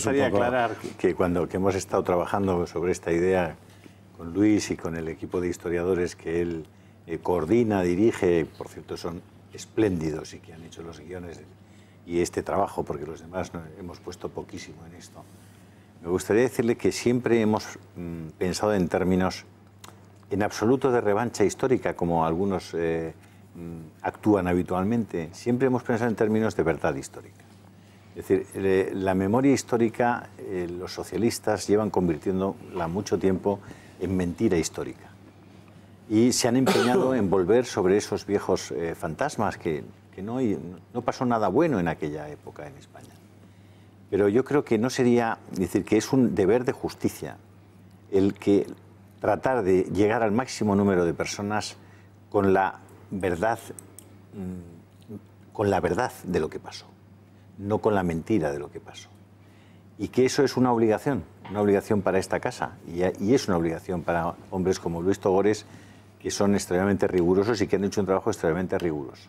gustaría aclarar que, cuando que hemos estado trabajando sobre esta idea con Luis y con el equipo de historiadores que él eh, coordina, dirige, por cierto son espléndidos y que han hecho los guiones y este trabajo, porque los demás hemos puesto poquísimo en esto. Me gustaría decirle que siempre hemos mm, pensado en términos en absoluto de revancha histórica, como algunos eh, mm, actúan habitualmente. Siempre hemos pensado en términos de verdad histórica. Es decir, la memoria histórica, eh, los socialistas llevan convirtiéndola mucho tiempo en mentira histórica. Y se han empeñado en volver sobre esos viejos eh, fantasmas que, no, no, pasó nada bueno en aquella época en España. Pero yo creo que no sería, es decir, que es un deber de justicia el que tratar de llegar al máximo número de personas con la verdad, mm, con la verdad de lo que pasó no con la mentira de lo que pasó. Y que eso es una obligación, una obligación para esta casa y, es una obligación para hombres como Luis Togores, que son extremadamente rigurosos y que han hecho un trabajo extremadamente riguroso.